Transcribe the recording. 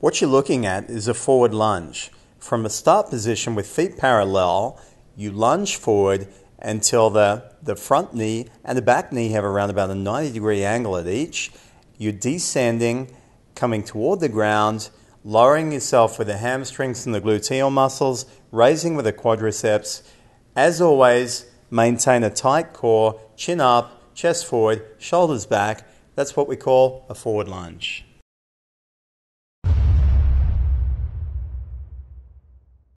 What you're looking at is a forward lunge. From a start position with feet parallel, you lunge forward until the, the front knee and the back knee have around about a 90 degree angle at each. You're descending, coming toward the ground, lowering yourself with the hamstrings and the gluteal muscles, raising with the quadriceps. As always, maintain a tight core, chin up, chest forward, shoulders back. That's what we call a forward lunge.